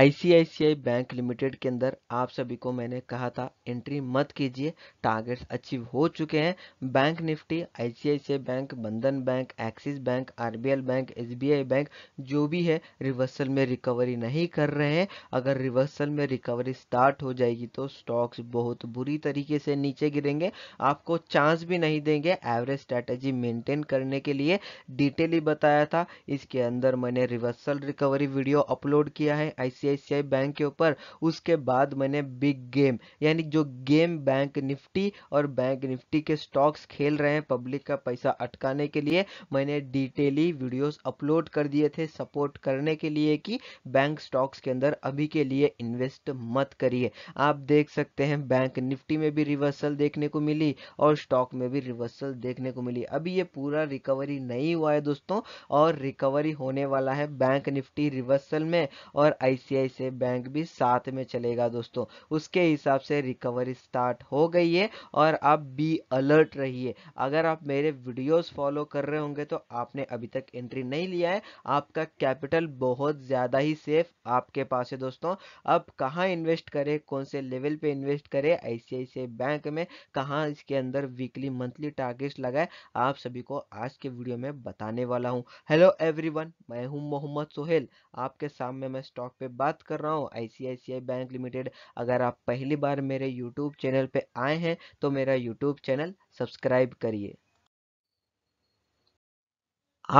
ICICI bank limited के अंदर आप सभी को मैंने कहा था एंट्री मत कीजिए टारगेट्स अचीव हो चुके हैं bank Nifty ICICI bank Bandhan bank Axis bank RBL bank SBI bank जो भी है रिवर्सल में रिकवरी नहीं कर रहे हैं अगर रिवर्सल में रिकवरी स्टार्ट हो जाएगी तो स्टॉक्स बहुत बुरी तरीके से नीचे गिरेंगे आपको चांस भी नहीं देंगे एवरेज स्ट्रैटेजी मेंटेन करने के लिए डिटेल ही बताया था इसके अंदर मैंने रिवर्सल रिकवरी वीडियो अपलोड किया है आई आईसीआईसीआई बैंक के ऊपर उसके बाद मैंने बिग गेम यानी जो गेम बैंक निफ्टी और बैंक निफ्टी के स्टॉक्स खेल रहे हैं पब्लिक का पैसा अटकाने के लिए मैंने डिटेली वीडियोस अपलोड कर दिए थे सपोर्ट करने के लिए कि बैंक स्टॉक्स के अंदर अभी के लिए इन्वेस्ट मत करिए आप देख सकते हैं बैंक निफ्टी में भी रिवर्सल देखने को मिली और स्टॉक में भी रिवर्सल देखने को मिली अभी ये पूरा रिकवरी नहीं हुआ है दोस्तों और रिकवरी होने वाला है बैंक निफ्टी रिवर्सल में और आई आईसीआई से बैंक भी साथ में चलेगा दोस्तों उसके हिसाब से रिकवरी स्टार्ट हो गई है और आप बी अलर्ट रहिए अगर आप मेरे वीडियोस फॉलो कर रहे होंगे तो आपने अभी तक एंट्री नहीं लिया है आपका कैपिटल बहुत ज़्यादा ही सेफ आपके पास है दोस्तों अब कहाँ इन्वेस्ट करें कौन से लेवल पे इन्वेस्ट करें से बैंक में कहाँ इसके अंदर वीकली मंथली टारगेट लगाए आप सभी को आज के वीडियो में बताने वाला हूँ हेलो एवरी मैं हूँ मोहम्मद सोहेल आपके सामने मैं स्टॉक पे बात कर रहा हूँ आईसीआईसीआई बैंक लिमिटेड अगर आप पहली बार मेरे यूट्यूब चैनल पे आए हैं तो मेरा यूट्यूब चैनल सब्सक्राइब करिए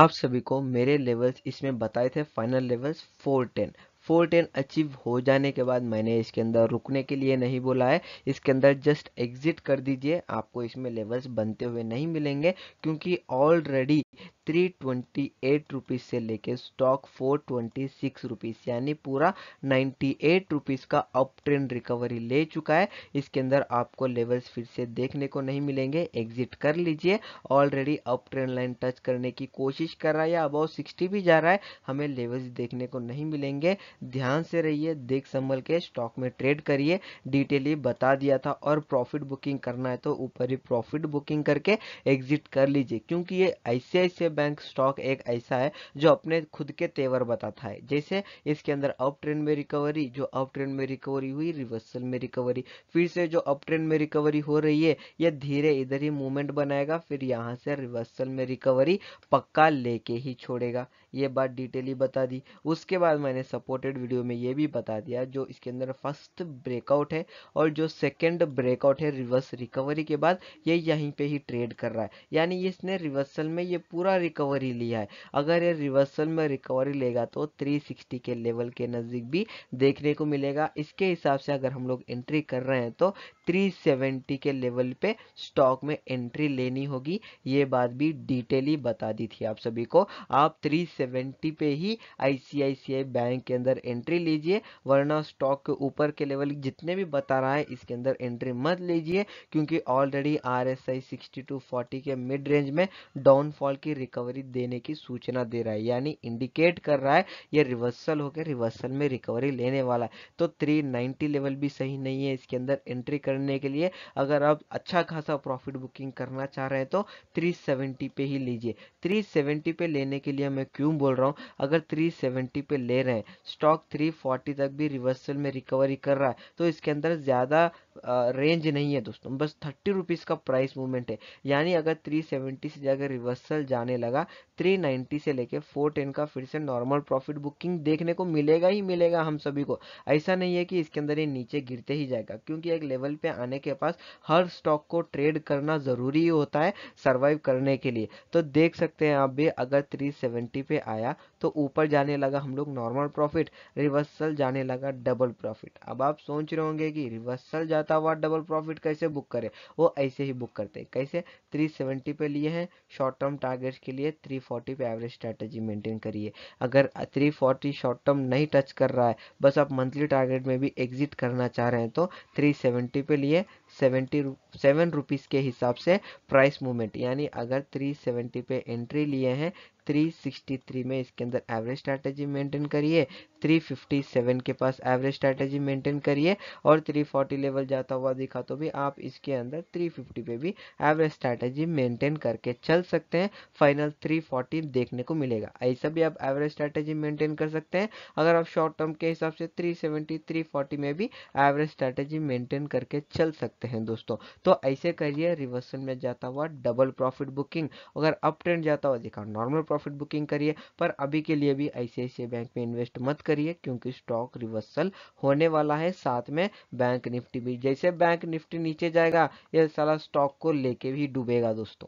आप सभी को मेरे लेवल्स इसमें बताए थे फाइनल लेवल्स 410 410 अचीव हो जाने के बाद मैंने इसके अंदर रुकने के लिए नहीं बोला है इसके अंदर जस्ट एग्जिट कर दीजिए आपको इसमें लेवल्स बनते हुए नहीं मिलेंगे क्योंकि already three twenty eight rupees से लेके stock four twenty six rupees यानी पूरा नाइन्टी एट रुपीज़ का अप ट्रेंड रिकवरी ले चुका है इसके अंदर आपको लेवल्स फिर से देखने को नहीं मिलेंगे एग्जिट कर लीजिए already up trend line touch करने की कोशिश कर रहा है या अबाउ सिक्सटी भी जा रहा है हमें लेवल्स देखने को नहीं मिलेंगे ध्यान से रहिए देख संभल के स्टॉक में ट्रेड करिए डिटेली बता दिया था और प्रॉफिट बुकिंग करना है तो ऊपर ही प्रॉफिट बुकिंग करके एग्जिट कर लीजिए क्योंकि ये ऐसे ऐसे बैंक स्टॉक एक ऐसा है जो अपने खुद के तेवर बताता है जैसे इसके अंदर अप ट्रेंड में रिकवरी जो अप ट्रेंड में रिकवरी हुई रिवर्सल में रिकवरी फिर से जो अप ट्रेंड में रिकवरी हो रही है यह धीरे इधर ही मूवमेंट बनाएगा फिर यहाँ से रिवर्सल में रिकवरी पक्का लेके ही छोड़ेगा ये बात डिटेली बता दी उसके बाद मैंने सपोर्टेड वीडियो में ये भी बता दिया जो इसके अंदर फर्स्ट ब्रेकआउट है और जो सेकेंड ब्रेकआउट है रिवर्स रिकवरी के बाद ये यहीं पर ही ट्रेड कर रहा है यानी इसने रिवर्सल में ये पूरा रिकवरी लिया है अगर ये रिवर्सल में रिकवरी लेगा तो थ्री के लेवल के नज़दीक भी देखने को मिलेगा इसके हिसाब से अगर हम लोग एंट्री कर रहे हैं तो 370 के लेवल पे स्टॉक में एंट्री लेनी होगी ये बात भी डिटेली बता दी थी आप सभी को आप थ्री सेवेंटी पे ही आईसीआईसीआई बैंक के अंदर एंट्री लीजिए वरना स्टॉक के ऊपर के लेवल जितने भी बता रहा है इसके अंदर एंट्री मत लीजिए क्योंकि already R S I sixty two forty के मिड रेंज में डाउनफॉल की रिकवरी देने की सूचना दे रहा है यानी इंडिकेट कर रहा है ये रिवर्सल होकर रिवर्सल में रिकवरी लेने वाला है तो 390 लेवल भी सही नहीं है इसके अंदर एंट्री करने के लिए अगर आप अच्छा खासा प्रॉफिट बुकिंग करना चाह रहे हैं तो 370 पे ही लीजिए 370 पे लेने के लिए मैं क्यों क्यों बोल रहा हूँ अगर 370 पे ले रहे हैं स्टॉक 340 तक भी रिवर्सल में रिकवरी कर रहा है तो इसके अंदर ज़्यादा रेंज नहीं है दोस्तों बस थर्टी रुपीज़ का प्राइस मूवमेंट है यानी अगर थ्री सेवेंटी से जाकर रिवर्सल जाने लगा थ्री नाइन्टी से लेकर फोर टेन का फिर से नॉर्मल प्रॉफिट बुकिंग देखने को मिलेगा ही मिलेगा हम सभी को ऐसा नहीं है कि इसके अंदर ये नीचे गिरते ही जाएगा क्योंकि एक लेवल पे आने के पास हर स्टॉक को ट्रेड करना ज़रूरी होता है सर्वाइव करने के लिए तो देख सकते हैं आप भी अगर थ्री सेवेंटी पे आया तो ऊपर जाने लगा हम लोग नॉर्मल प्रॉफिट रिवर्सल जाने लगा डबल प्रॉफिट अब आप सोच रहे होंगे कि रिवर्सल जा था वह डबल प्रॉफिट कैसे बुक करे वो ऐसे ही बुक करते हैं कैसे 370 पे लिए हैं शॉर्ट टर्म टारगेट्स के लिए 340 पे एवरेज स्ट्रैटेजी मेंटेन करिए अगर 340 शॉर्ट टर्म नहीं टच कर रहा है बस आप मंथली टारगेट में भी एग्जिट करना चाह रहे हैं तो 370 पे लिए सेवेंटी सेवन रुपीज़ के हिसाब से प्राइस मूवमेंट यानी अगर 370 पे एंट्री लिए हैं 363 में इसके अंदर एवरेज स्ट्रैटेजी मेंटेन करिए 357 के पास एवरेज स्ट्रैटेजी मेंटेन करिए और 340 लेवल जाता हुआ दिखा तो भी आप इसके अंदर 350 पे भी एवरेज स्ट्रैटेजी मेंटेन करके चल सकते हैं फाइनल 340 देखने को मिलेगा ऐसा भी आप एवरेज स्ट्रैटेजी मेंटेन कर सकते हैं अगर आप शॉर्ट टर्म के हिसाब से 370 340 में भी एवरेज स्ट्रैटेजी मेंटेन करके चल सकते हैं दोस्तों तो ऐसे करिए रिवर्सल में जाता हुआ डबल प्रॉफिट बुकिंग अगर अप ट्रेंड जाता हुआ दिखा नॉर्मल प्रॉफिट बुकिंग करिए पर अभी के लिए भी ऐसे बैंक में इन्वेस्ट मत करिए क्योंकि स्टॉक रिवर्सल होने वाला है साथ में बैंक निफ्टी भी जैसे बैंक निफ्टी नीचे जाएगा यह सारा स्टॉक को लेके भी डूबेगा दोस्तों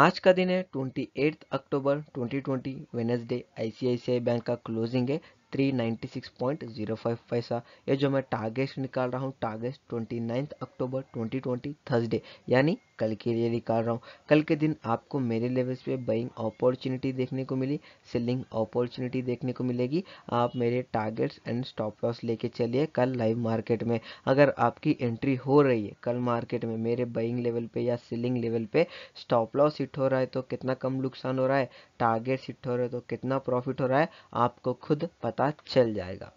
आज का दिन है twenty eighth October 2020 twenty Wednesday ICICI bank का क्लोजिंग है 396.05 पैसा ये जो मैं टारगेट निकाल रहा हूँ टारगेट 29 अक्टूबर 2020 थर्सडे यानी कल के लिए निकाल रहा हूँ कल के दिन आपको मेरे लेवल्स पे बाइंग अपॉर्चुनिटी देखने को मिली सेलिंग अपॉर्चुनिटी देखने को मिलेगी आप मेरे टारगेट्स एंड स्टॉप लॉस लेके चलिए कल लाइव मार्केट में अगर आपकी एंट्री हो रही है कल मार्केट में मेरे बाइंग लेवल पे या सेलिंग लेवल पे स्टॉप लॉस हिट हो रहा है तो कितना कम नुकसान हो रहा है टारगेट्स हिट हो रहे हैं तो कितना प्रॉफिट हो रहा है आपको खुद पता चल जाएगा